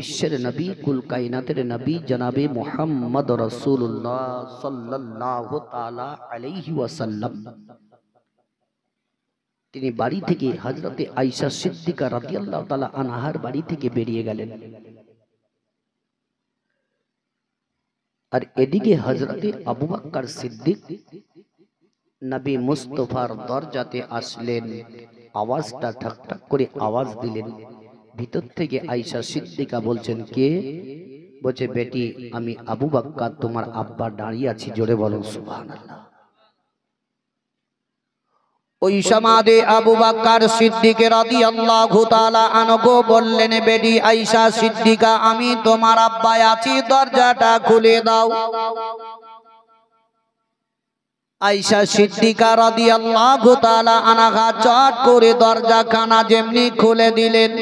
বিশ্বের নবী কুল কাইনাতের নবী জনাবে মোহাম্মদ রসুল্লাহ সাল্লাহ আলাইহি ওয়াসাল্লাম তিনি বাড়ি থেকে হজরতে আইসা সিদ্দিকা রাদিয়াল্লাহ তালা আনাহার বাড়ি থেকে বেরিয়ে গেলেন আর এদিকে হজরতে আবু বাক্কার সিদ্দিক নবী মুস্তফার দরজাতে আসলেন আওয়াজটা ঠাকঠাক করে আওয়াজ দিলেন ভিতর থেকে আইসা সিদ্দিকা বলছেন কে বলছে বেটি আমি আবু বাক্কা তোমার আব্বা দাঁড়িয়ে আছি জোরে বলেন সুবাহ ওই সমাদে আবু বাক্কার সিদ্দিকে রাদি আল্লাহ ঘুতালা আনগো বললেন বেডি আইসা সিদ্দিকা আমি তোমার আব্বায় আছি দরজাটা খুলে দাও আইসা সিদ্দিকা রাদি আল্লাহ ঘুতালা আনাঘা চট করে দরজা খানা যেমনি খুলে দিলেন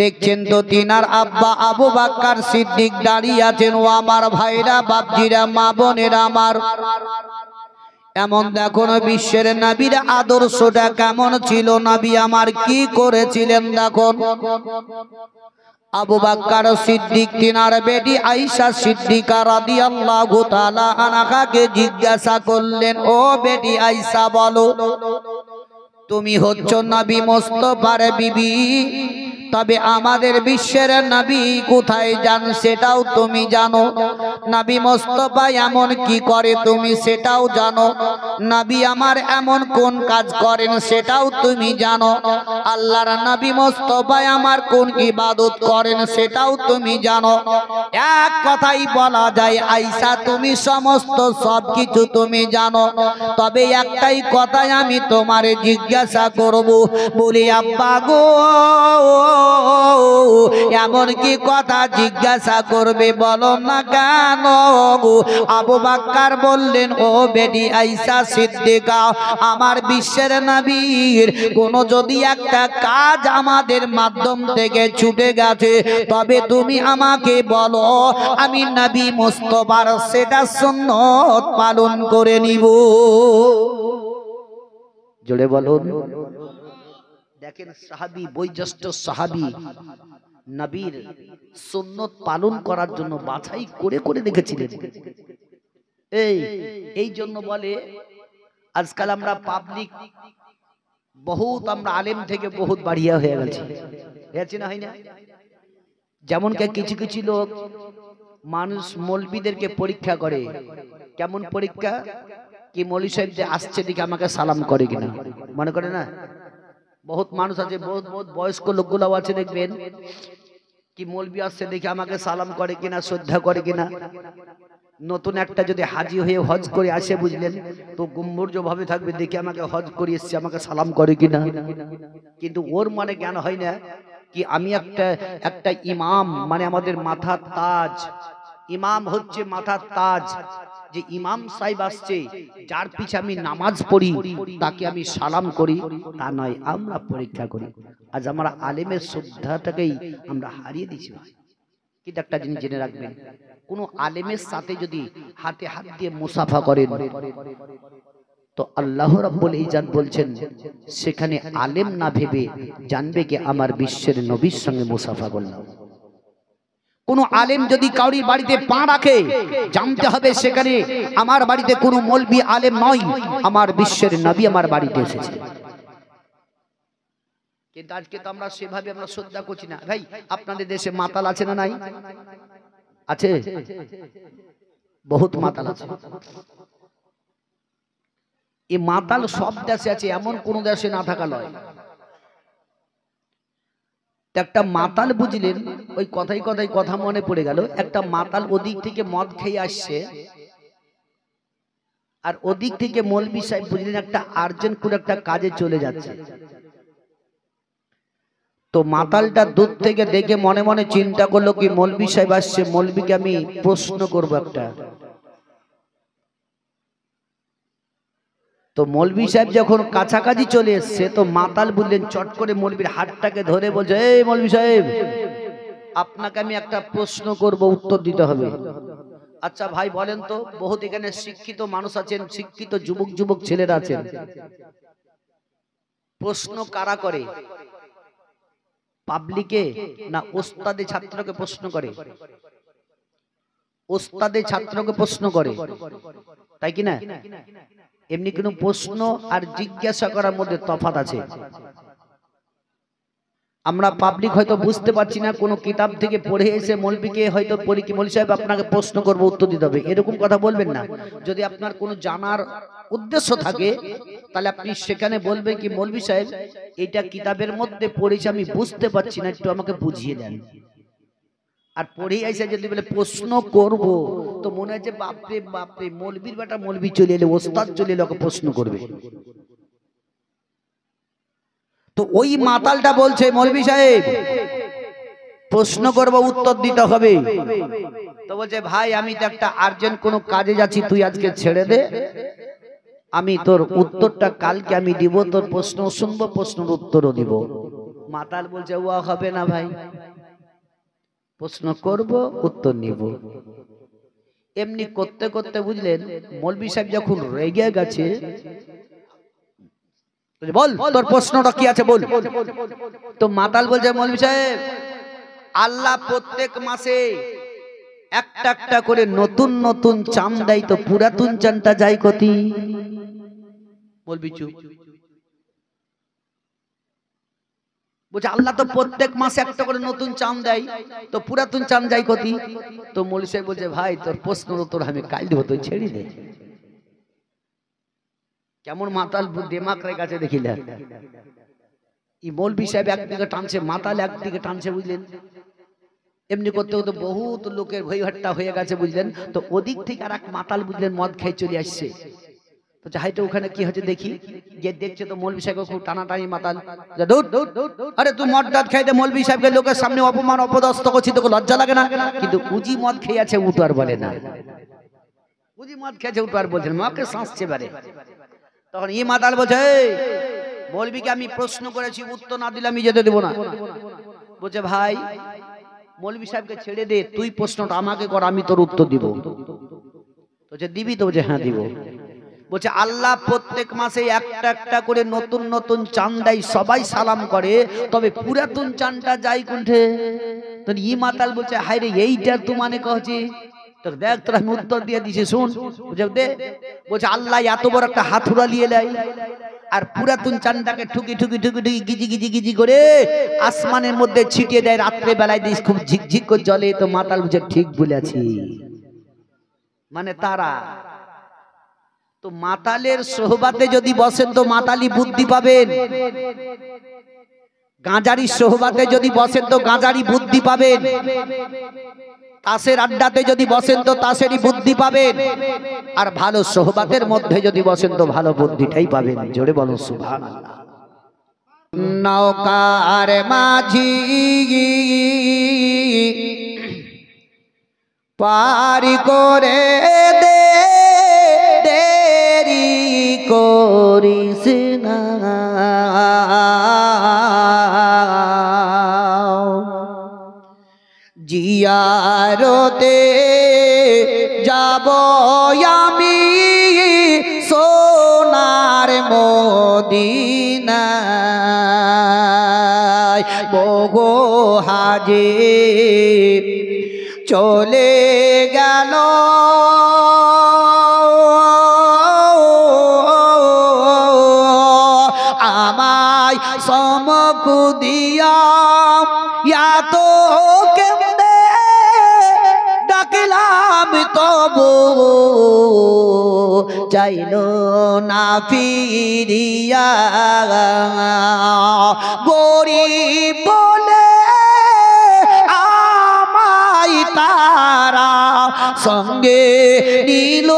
দেখছেন তো তিনার আব্বা আবু বাক্কার সিদ্দিক দাঁড়িয়ে আছেন ও আমার ভাইরা বাপজিরা মা বোনেরা আমার এমন দেখো বিশ্বের নাবির আদর্শটা কেমন ছিল নাবি আমার কি করেছিলেন দেখো আবু বাক্কার সিদ্দিক তিনার বেটি আইসা সিদ্দিকা রাদি আল্লাহ আনাকাকে জিজ্ঞাসা করলেন ও বেটি আইসা বলো তুমি হচ্ছ নাবি মোস্তফার বিবি তবে আমাদের বিশ্বের নাবি কোথায় যান সেটাও তুমি জানো নাবি মোস্তফা এমন কি করে তুমি সেটাও জানো নাবি আমার এমন কোন কাজ করেন সেটাও তুমি জানো আল্লাহর নাবি মোস্তফা আমার কোন ইবাদত করেন সেটাও তুমি জানো এক কথাই বলা যায় আইসা তুমি সমস্ত সব কিছু তুমি জানো তবে একটাই কথাই আমি তোমারে জিজ্ঞাসা করব বলি আব্বা গো এমন কি কথা জিজ্ঞাসা করবে বলো না কেন আবু বাক্কার বললেন ও বেডি আইসা সিদ্দিকা আমার বিশ্বের নাবির কোনো যদি একটা কাজ আমাদের মাধ্যম থেকে ছুটে গেছে তবে তুমি আমাকে বলো আমি নাবি মোস্তবার সেটা শূন্য পালন করে নিব জুড়ে বলুন দেখেন সাহাবি বৈজ্যেষ্ঠ সাহাবি নবীর সুন্নত পালন করার জন্য বাছাই করে করে দেখেছিলেন এই এই জন্য বলে আজকাল আমরা পাবলিক বহুত আমরা আলেম থেকে বহুত বাড়িয়া হয়ে গেছি হয়েছে না হয় না যেমন কিছু কিছু লোক মানুষ মলবিদেরকে পরীক্ষা করে কেমন পরীক্ষা কি মৌলী সাহেব যে আসছে দিকে আমাকে সালাম করে কিনা মনে করে না বহুত মানুষ আছে বহুত বহুত বয়স্ক লোকগুলাও আছে দেখবেন কি মলবি আসছে দেখে আমাকে সালাম করে কিনা শ্রদ্ধা করে কিনা নতুন একটা যদি হাজি হয়ে হজ করে আসে বুঝলেন তো গম্ভীর্য ভাবে থাকবে দেখে আমাকে হজ করে এসছে আমাকে সালাম করে কিনা কিন্তু ওর মানে জ্ঞান হয় না কি আমি একটা একটা ইমাম মানে আমাদের মাথার তাজ ইমাম হচ্ছে মাথার তাজ যে ইমাম সাহেব আসছে যার পিছে আমি নামাজ পড়ি তাকে আমি সালাম করি তা নয় আমরা পরীক্ষা করি আজ আমরা আলেমের শ্রদ্ধাটাকেই আমরা হারিয়ে দিছি কিন্তু একটা জিনিস জেনে রাখবেন কোনো আলেমের সাথে যদি হাতে হাত দিয়ে মুসাফা করেন তো আল্লাহ রাব্বুল ইজাত বলছেন সেখানে আলেম না ভেবে জানবে কি আমার বিশ্বের নবীর সঙ্গে মুসাফা করলাম কোনো আলেম যদি কাউরি বাড়িতে পা রাখে জানতে হবে সেখানে আমার বাড়িতে কোনো মলবি আলেম নয় আমার বিশ্বের নবী আমার বাড়িতে এসেছে কিন্তু আজকে তো আমরা সেভাবে আমরা শ্রদ্ধা করছি না ভাই আপনাদের দেশে মাতাল আছে না নাই আছে বহুত মাতাল আছে এই মাতাল সব দেশে আছে এমন কোন দেশে না থাকা নয় একটা মাতাল বুঝলেন ওই কথাই কথাই কথা মনে পড়ে গেল একটা মাতাল ওদিক থেকে মদ খেয়ে আসছে আর ওদিক থেকে মৌলবি সাহেব বুঝলেন একটা আর্জেন্ট করে একটা কাজে চলে যাচ্ছে তো মাতালটা দূর থেকে দেখে মনে মনে চিন্তা করলো কি মৌলবি সাহেব আসছে মৌলবিকে আমি প্রশ্ন করবো একটা তো মলবি সাহেব যখন কাছাকাছি চলে এসছে তো মাতাল বললেন চট করে মলবির হাতটাকে ধরে বলছে এই মৌলবি সাহেব আপনাকে আমি একটা প্রশ্ন করব উত্তর দিতে হবে আচ্ছা ভাই বলেন তো বহুত এখানে শিক্ষিত মানুষ আছেন শিক্ষিত যুবক যুবক ছেলেরা আছেন প্রশ্ন কারা করে পাবলিকে না ওস্তাদে ছাত্রকে প্রশ্ন করে ওস্তাদে ছাত্রকে প্রশ্ন করে তাই কি না এমনি কোনো প্রশ্ন আর জিজ্ঞাসা করার মধ্যে তফাত আছে আমরা পাবলিক হয়তো বুঝতে পারছি না কোনো কিতাব থেকে পড়ে এসে মলবিকে হয়তো পড়ি কি মলি সাহেব আপনাকে প্রশ্ন করব উত্তর দিতে হবে এরকম কথা বলবেন না যদি আপনার কোনো জানার উদ্দেশ্য থাকে তাহলে আপনি সেখানে বলবেন কি মলবি সাহেব এটা কিতাবের মধ্যে পড়েছে আমি বুঝতে পারছি না একটু আমাকে বুঝিয়ে দেন আর পড়ে আইসা আচ্ছা, যদি বলে আচ্ছা, প্রশ্ন করব তো মনে হয় যে বাপরে বাপরে মলবির বেটা মলবি চলে এলে ওস্তাদ চলে এলে ওকে প্রশ্ন করবে তো ওই মাতালটা বলছে মলবি সাহেব প্রশ্ন করব উত্তর দিতে হবে তো বলছে ভাই আমি তো একটা আর্জেন্ট কোনো কাজে যাচ্ছি তুই আজকে ছেড়ে দে আমি তোর উত্তরটা কালকে আমি দিব তোর প্রশ্ন শুনবো প্রশ্নের উত্তরও দিব মাতাল বলছে ও হবে না ভাই প্রশ্ন করব উত্তর নিব এমনি করতে করতে বুঝলেন মলবি সাহেব যখন রেগে গেছে বল তোর প্রশ্নটা কি আছে বল তো মাতাল বলছে মলবি সাহেব আল্লাহ প্রত্যেক মাসে একটা একটা করে নতুন নতুন চাম দেয় তো পুরাতন চানটা যাই কতি বলবি চুপ বলছে আল্লাহ তো প্রত্যেক মাসে একটা করে নতুন চান দেয় তো পুরাতন চান যাই কতি তো মলি সাহেব বলছে ভাই তোর প্রশ্ন উত্তর আমি কাল দেবো তুই ছেড়ে দে কেমন মাতাল দেমাক রে কাছে দেখিলে এই মৌলবি সাহেব একদিকে টানছে মাতাল একদিকে টানছে বুঝলেন এমনি করতে করতে বহুত লোকের ভৈহাট্টা হয়ে গেছে বুঝলেন তো ওদিক থেকে আর এক মাতাল বুঝলেন মদ খেয়ে চলে আসছে তো চাহাইতে ওখানে কি হচ্ছে দেখি যে দেখছে তো মৌলবি সাহেব খুব টানাটানি মাতাল আরে তুই মদ দাঁত খাইতে মৌলবি সাহেবকে লোকের সামনে অপমান অপদস্ত করছি তোকে লজ্জা লাগে না কিন্তু উজি মদ খেয়ে আছে উঠু আর বলে না উজি মদ খেয়েছে উঠু আর মাকে শাঁসছে বারে তখন ই মাতাল বলছে মৌলবিকে আমি প্রশ্ন করেছি উত্তর না দিলে আমি যেতে দেবো না বলছে ভাই মৌলবি সাহেবকে ছেড়ে দে তুই প্রশ্নটা আমাকে কর আমি তোর উত্তর দিব তো যে দিবি তো যে হ্যাঁ দিব বলছে আল্লাহ প্রত্যেক মাসে একটা একটা করে নতুন নতুন চান্দাই সবাই সালাম করে তবে পুরাতন চানটা যাই কুণ্ঠে তোর ই মাতাল বলছে হায় রে এইটার তো মানে কহছি তোর দেখ তোরা উত্তর দিয়ে দিছি শুন বুঝে দে বলছে আল্লাহ এত বড় একটা হাতুড়া নিয়ে নেয় আর পুরাতন চান্দাকে ঠুকি ঠুকি ঠুকি ঠুকি গিজি গিজি গিজি করে আসমানের মধ্যে ছিটিয়ে দেয় রাত্রে বেলায় দিস খুব ঝিকঝিক করে জলে তো মাতাল বুঝে ঠিক বলেছি মানে তারা তো মাতালের সোহবাতে যদি বসেন তো মাতালি বুদ্ধি পাবেন গাঁজারি সোহবাতে যদি বসেন তো গাঁজারি বুদ্ধি পাবেন তাসের আড্ডাতে যদি বসেন তো তাসেরই বুদ্ধি পাবেন আর ভালো সোহবাতের মধ্যে যদি বসেন তো ভালো বুদ্ধিটাই পাবেন জোরে বলো সুভান নৌকার মাঝি পারি করে করিস না জিয়ারতে যাব আমি সোনার মদিন বগো হাজে চলে গেল তবু চাইন না ফিরিয়া গরি বলে আমায় তারা সঙ্গে নিল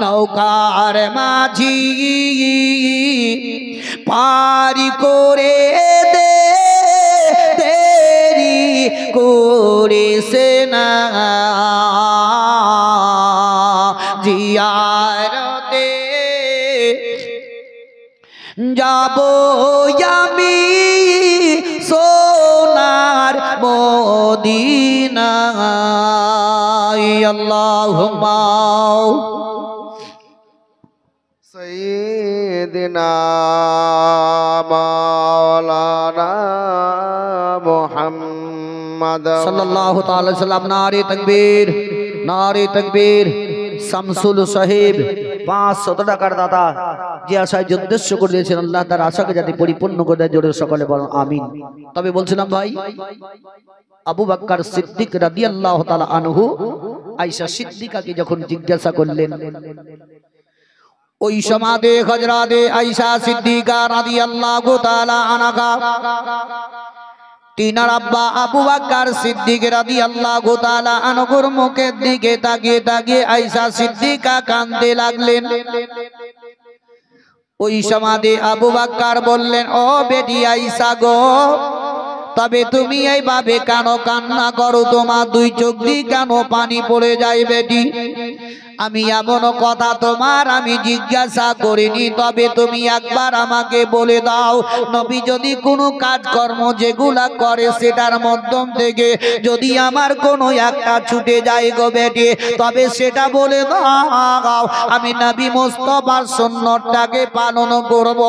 নৌকার মাঝি পারি করে করিস না জিয়ারতে যাব আমি সোনার মদিনা আল্লাহ সঈদিনা মাওলানা শামসুল সাহেব দাদা যে আল্লাহ যাতে পরিপূর্ণ করে জোরে সকলে বলেন আমিন তবে বলছিলাম ভাই আবু বাক্কার সিদ্দিক রাদি আল্লাহ তালা আনহু আইসা সিদ্দিকাকে যখন জিজ্ঞাসা করলেন ওই সমাদে দে আইসা সিদ্দিকা রাদি আল্লাহ তালা আনাকা তিনার আব্বা আবু বাক্কার সিদ্দিক রাদি আল্লাহ গোতালা আনগর মুখের দিকে তাকিয়ে তাকিয়ে আইসা সিদ্দিকা কান্দে লাগলেন ওই সমাধি আবু বাক্কার বললেন ও বেটি আইসা গো তবে তুমি এইভাবে কেন কান্না করো তোমার দুই চোখ দিয়ে কেন পানি পড়ে যায় বেটি আমি এমন কথা তোমার আমি জিজ্ঞাসা করিনি তবে তুমি একবার আমাকে বলে দাও নবী যদি কোনো কাজকর্ম যেগুলা করে সেটার মধ্যম থেকে যদি আমার কোনো একটা ছুটে যায় গো বেটে তবে সেটা বলে দাও আমি নবী মোস্তফার সন্ন্যটাকে পালন করব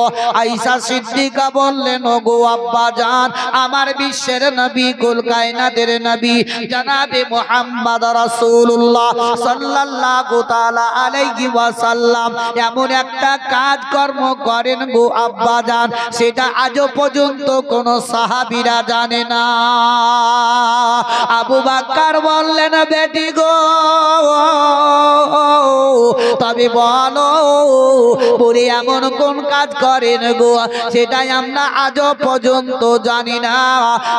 আইসা সিদ্দিকা বললেন গো আব্বা যান আমার বিশ্বের নবী কলকায়নাদের নবী জানাবে মোহাম্মদ রাসূলুল্লাহ সাল্লাল্লাহু তাআলা আলাইহি ওয়াসাল্লাম এমন একটা কাজ কর্ম করেন গো আব্বা জান সেটা আজও পর্যন্ত কোন সাহাবীরা জানে না আবু বাক্কার বললেন বেটি গো তবে বলো পুরি এমন কোন কাজ করেন গো সেটাই আমরা আজও পর্যন্ত জানি না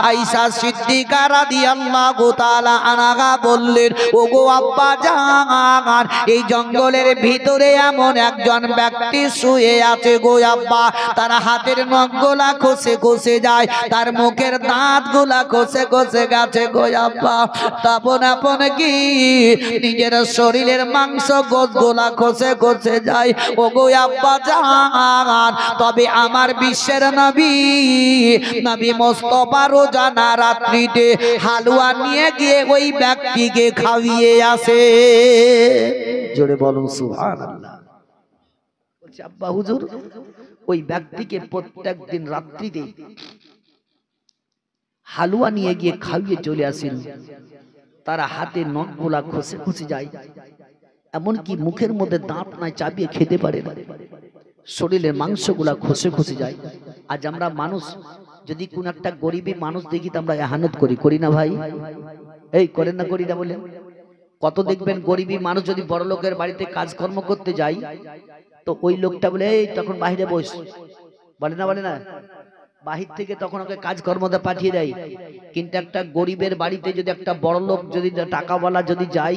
আইসা সিদ্দিকারা দিয়ে আল্লাহ গোতালা আনাগা বললেন ও গো আব্বা জান এই জঙ্গলের ভিতরে এমন একজন ব্যক্তি শুয়ে আছে গো আব্বা তার হাতের নখগুলা খসে খসে যায় তার মুখের দাঁতগুলা খসে খসে গেছে গো আব্বা তাপন আপন কি নিজের শরীরের মাংস গোলা খসে খসে যায় ও গো আব্বা যান তবে আমার বিশ্বের নবী নবী মোস্তফা রোজানা রাত্রিতে হালুয়া নিয়ে গিয়ে ওই ব্যক্তিকে খাওয়িয়ে আসে জোরে বলুন সুহান আব্বা হুজুর ওই ব্যক্তিকে প্রত্যেক দিন রাত্রিতে হালুয়া নিয়ে গিয়ে খাইয়ে চলে আসেন তারা হাতে নখ গোলা খসে খসে যায় এমনকি মুখের মধ্যে দাঁত নাই চাপিয়ে খেতে পারে শরীরের মাংস গুলা খসে খসে যায় আজ আমরা মানুষ যদি কোন একটা গরিবী মানুষ দেখি তো আমরা এহানত করি করি না ভাই এই করেন না করি না বলে কত দেখবেন গরিবী মানুষ যদি বড় লোকের বাড়িতে কাজকর্ম করতে যাই তো ওই লোকটা বলে এই তখন বাহিরে বস বলে না বলে না বাহির থেকে তখন ওকে কাজকর্মতে পাঠিয়ে দেয় কিন্তু একটা গরিবের বাড়িতে যদি একটা বড় লোক যদি টাকাওয়ালা যদি যাই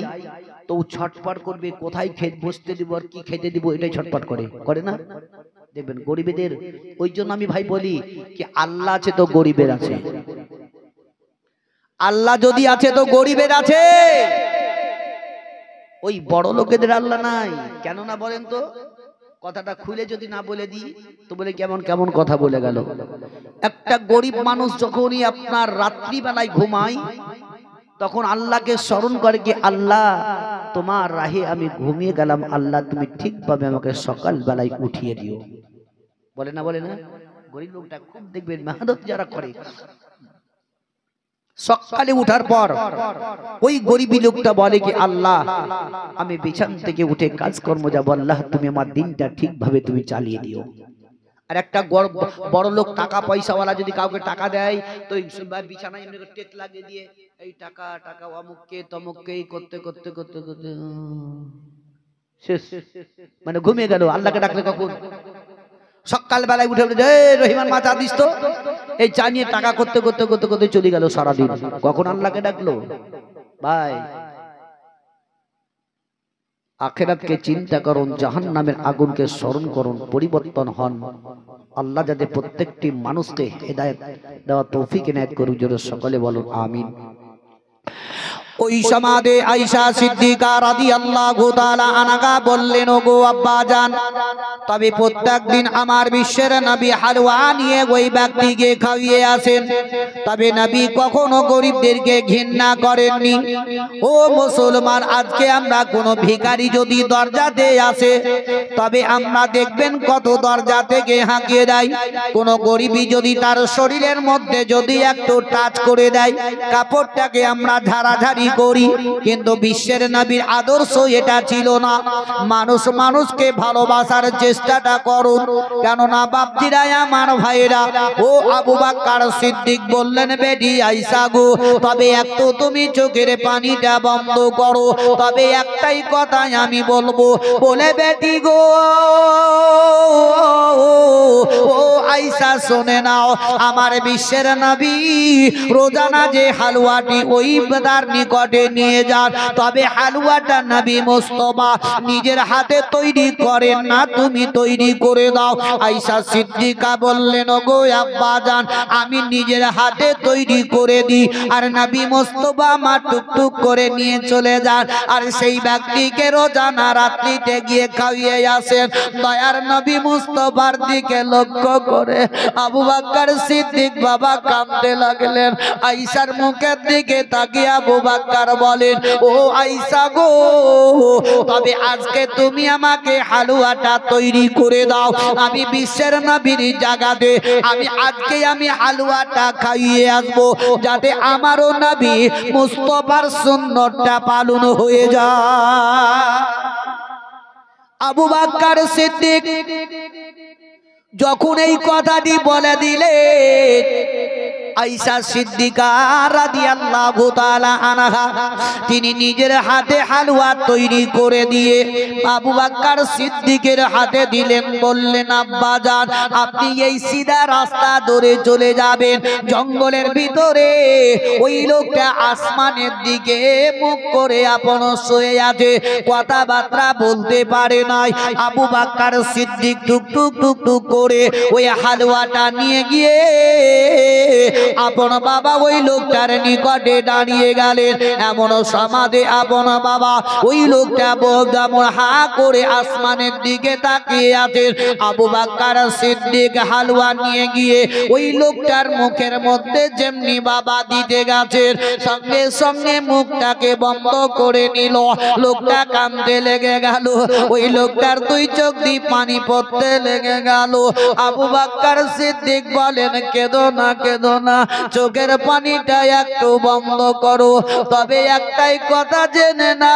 তো ছটপট করবে কোথায় খেত বসতে দিব আর কি খেতে দিব এটাই ছটপট করে করে না দেখবেন গরিবেদের ওই জন্য আমি ভাই বলি কি আল্লাহ আছে তো গরিবের আছে আল্লাহ যদি আছে তো গরিবের আছে ওই বড় লোকেদের আল্লাহ নাই কেন না বলেন তো কথাটা খুলে যদি না বলে দিই তো বলে কেমন কেমন কথা বলে গেল একটা গরিব মানুষ যখনই আপনার রাত্রিবেলায় ঘুমায় তখন আল্লাহকে স্মরণ করে কি আল্লাহ তোমার রাহে আমি ঘুমিয়ে গেলাম আল্লাহ তুমি ঠিকভাবে আমাকে সকালবেলায় উঠিয়ে দিও বলে না বলে না গরিব লোকটা খুব দেখবেন মেহনত যারা করে সকালে উঠার পর ওই গরিবী লোকটা বলে কি আল্লাহ আমি বিছান থেকে উঠে কাজকর্ম যা আল্লাহ তুমি আমার দিনটা ঠিকভাবে তুমি চালিয়ে দিও আর একটা বড় লোক টাকা পয়সাওয়ালা যদি কাউকে টাকা দেয় তো বিছানায় এমনি টেক লাগিয়ে দিয়ে এই টাকা টাকা অমুককে তমুককে করতে করতে করতে করতে শেষ মানে ঘুমিয়ে গেল আল্লাহকে ডাকলে কখন সকালবেলায় উঠে রহিমান মাথা দিস তো এই চা নিয়ে টাকা করতে করতে করতে করতে চলে গেল সারাদিন কখন আল্লাহকে ডাকলো ভাই আখেরাতকে চিন্তা করুন জাহান নামের আগুনকে স্মরণ করুন পরিবর্তন হন আল্লাহ যাতে প্রত্যেকটি মানুষকে হেদায়ত দেওয়া তৌফিক এনায়ত করুক জোরে সকলে বলুন আমিন ওই সমাদে আইসা সিদ্দিকা রাদি আল্লাহ গোতালা আনাগা বললেন গো আব্বা যান তবে প্রত্যেক দিন আমার বিশ্বের নবী হালুয়া নিয়ে ওই ব্যক্তিকে খাইয়ে আসেন তবে নবী কখনো গরিবদেরকে ঘৃণা করেননি ও মুসলমান আজকে আমরা কোনো ভিকারি যদি দরজাতে আসে তবে আমরা দেখবেন কত দরজা থেকে হাঁকিয়ে দেয় কোনো গরিবই যদি তার শরীরের মধ্যে যদি একটু টাচ করে দেয় কাপড়টাকে আমরা ঝাড়াঝাড়ি করি কিন্তু বিশ্বের নবীর আদর্শ এটা ছিল না মানুষ মানুষকে ভালোবাসার চেষ্টাটা করুন কেননা বাপজিরা আমার ভাইরা ও আবু বাক্কার সিদ্দিক বললেন বেডি আইসা গো তবে এক তো তুমি চোখের পানিটা বন্ধ করো তবে একটাই কথাই আমি বলবো বলে বেটি গো ও আইসা শোনে নাও আমার বিশ্বের নবী রোজানা যে হালুয়াটি ওই দার নিকট নিকটে নিয়ে যান তবে হালুয়াটা নবী মোস্তফা নিজের হাতে তৈরি করেন না তুমি তৈরি করে দাও আইসা সিদ্দিকা বললেন গো আব্বা যান আমি নিজের হাতে তৈরি করে দিই আর নবী মোস্তফা আমার টুকটুক করে নিয়ে চলে যান আর সেই ব্যক্তিকে রোজানা রাত্রিতে গিয়ে খাইয়ে আসেন দয়ার নবী মুস্তফার দিকে লক্ষ্য করে আবু বাক্কার সিদ্দিক বাবা কাঁদতে লাগলেন আইসার মুখের দিকে তাকিয়ে আবু বাক্কা আকবর বলেন ও আইসা গো তবে আজকে তুমি আমাকে হালুয়াটা তৈরি করে দাও আমি বিশ্বের নবীর জায়গাতে আমি আজকে আমি হালুয়াটা খাইয়ে আসবো যাতে আমারও নবী মুস্তফার সুন্নতটা পালন হয়ে যায় আবু বাক্কার সিদ্দিক যখন এই কথাটি বলে দিলে আইসা সিদ্দিকা রাদিয়াল্লাহু তাআলা আনহা তিনি নিজের হাতে হালুয়া তৈরি করে দিয়ে আবু বাক্কার সিদ্দিকের হাতে দিলেন বললেন আব্বা আপনি এই সিধা রাস্তা ধরে চলে যাবেন জঙ্গলের ভিতরে ওই লোকটা আসমানের দিকে মুখ করে আপন শুয়ে আছে কথাবার্তা বলতে পারে নাই আবু বাক্কার সিদ্দিক টুক টুক টুক টুক করে ওই হালুয়াটা নিয়ে গিয়ে আপন বাবা ওই লোকটার নিকটে দাঁড়িয়ে গেলেন এমন সমাধে আপন বাবা ওই লোকটা বোধাম হা করে আসমানের দিকে তাকিয়ে আছেন আবু বাক্কার সিদ্দিক হালুয়া নিয়ে গিয়ে ওই লোকটার মুখের মধ্যে যেমনি বাবা দিতে গেছেন সঙ্গে সঙ্গে মুখটাকে বন্ধ করে নিল লোকটা কামতে লেগে গেল ওই লোকটার দুই চোখ দিয়ে পানি পড়তে লেগে গেল আবু বাক্কার সিদ্দিক বলেন কেদো না কেদো না না চোখের পানিটা একটু বন্ধ করো তবে একটাই কথা জেনে না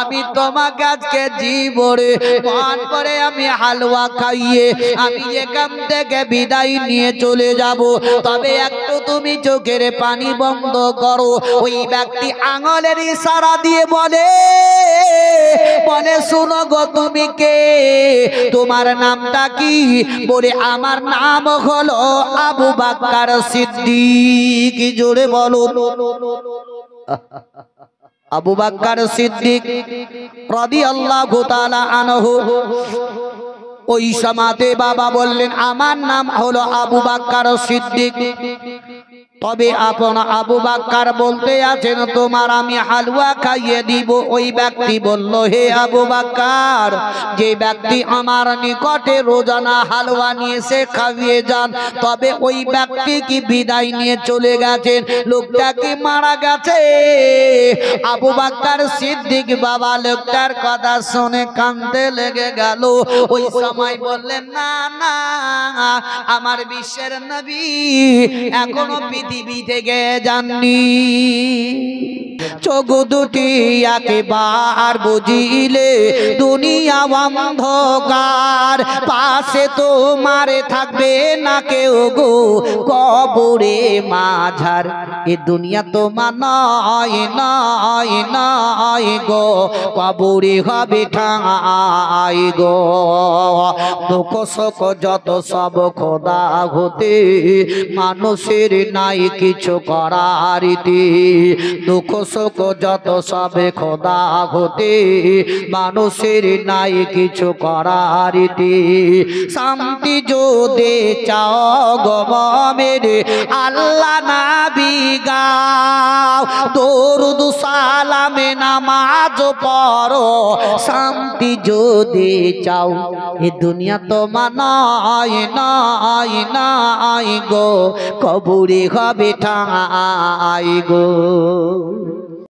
আমি তোমাকে আজকে জীবরে পান করে আমি হালুয়া খাইয়ে আমি এখান থেকে বিদায় নিয়ে চলে যাব তবে একটু তুমি চোখের পানি বন্ধ করো ওই ব্যক্তি আঙলের ইশারা দিয়ে বলে বলে শুনো গো তুমি কে তোমার নামটা কি বলে আমার নাম হলো আবু বাক্কার সিদ্দিক জোরে বলো আবু বাক্কার সিদ্দিক রদি আল্লাহ গোতালা আনহ ওই সমাতে বাবা বললেন আমার নাম হলো আবু বাক্কার সিদ্দিক তবে আপন আবু বাক্কার বলতে আছেন তোমার আমি হালুয়া খাইয়ে দিব ওই ব্যক্তি বলল হে আবু বাক্কার যে ব্যক্তি আমার নিকটে রোজানা হালুয়া নিয়ে সে খাইয়ে যান তবে ওই ব্যক্তি কি বিদায় নিয়ে চলে গেছেন লোকটা কি মারা গেছে আবু বাক্কার সিদ্দিক বাবা লোকটার কথা শুনে কানতে লেগে গেল ওই সময় বললেন না না আমার বিশ্বের নবী এখনো পৃথিবী পৃথিবী থেকে জাননি চোখ দুটি একবার বুঝিলে দুনিয়া অন্ধকার পাশে তোমার থাকবে না কেউ গো কবরে মাঝার এ দুনিয়া তোমার নয় নয় নয় গো কবরে হবে ঠাঁ গো দুঃখ শোক যত সব খোদা হতে মানুষের নাই নাই কিছু করার দুঃখ শোক যত সবে খোদা হতে মানুষের নাই কিছু করার শান্তি যদি চাও গমের আল্লাহ না বিগাও তোর সালামে নামাজ পড়ো শান্তি যদি চাও এ দুনিয়া তো মানায় নাই নাই গো কবুরে ঘর পাবে ঠাঁই গো